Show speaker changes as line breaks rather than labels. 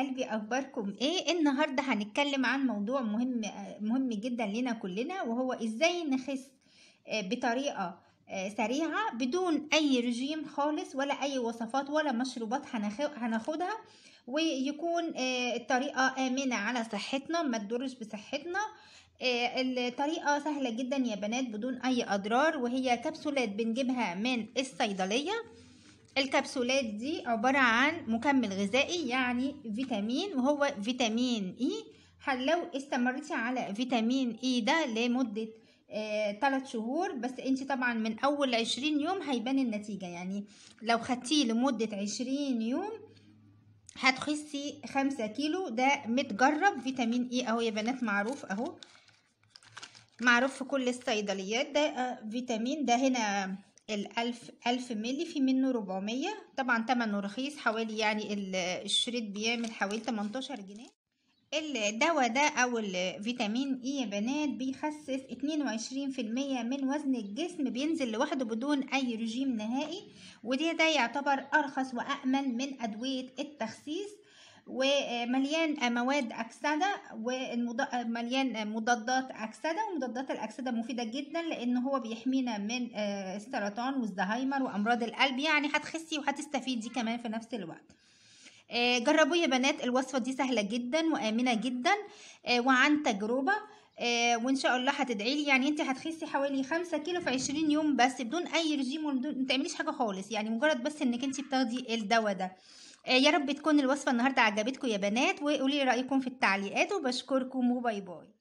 قلبي اخباركم ايه النهارده هنتكلم عن موضوع مهم مهم جدا لنا كلنا وهو ازاي نخس آه، بطريقه آه، سريعه بدون اي رجيم خالص ولا اي وصفات ولا مشروبات هناخدها ويكون آه، الطريقه امنه على صحتنا ما تضرش بصحتنا الطريقة سهلة جدا يا بنات بدون أي أضرار وهي كبسولات بنجيبها من الصيدلية الكبسولات دي عبارة عن مكمل غذائي يعني فيتامين وهو فيتامين اي e. لو استمرتي على فيتامين اي e ده لمدة ثلاث آه شهور بس انت طبعا من اول عشرين يوم هيبان النتيجة يعني لو خدتيه لمدة عشرين يوم هتخسي خمسة كيلو ده متجرب فيتامين اي e اهو يا بنات معروف اهو معروف في كل الصيدليات ده آه فيتامين ده هنا الألف ألف ملي في منه ربعمية طبعا تمنه رخيص حوالي يعني الشريط بيعمل حوالي تمنتاشر جنيه الدواء ده أو الفيتامين إي e يا بنات بيخسس اتنين وعشرين في المية من وزن الجسم بينزل لوحده بدون أي رجيم نهائي وده ده يعتبر أرخص وامن من أدوية التخسيس ومليان مواد أكسدة ومليان مضادات أكسدة ومضادات الأكسدة مفيدة جدا لأن هو بيحمينا من آه، السرطان والزهايمر وأمراض القلب يعني هتخسي وهتستفيدي كمان في نفس الوقت آه، جربوا يا بنات الوصفة دي سهلة جدا وآمنة جدا آه، وعن تجربة آه، وان شاء الله هتدعي لي يعني انت هتخسي حوالي 5 كيلو في 20 يوم بس بدون اي رجيم وبدون ما تعمليش حاجه خالص يعني مجرد بس انك انت بتاخدي الدواء ده آه، يا رب تكون الوصفه النهارده عجبتكم يا بنات وقولي رايكم في التعليقات وبشكركم وباي باي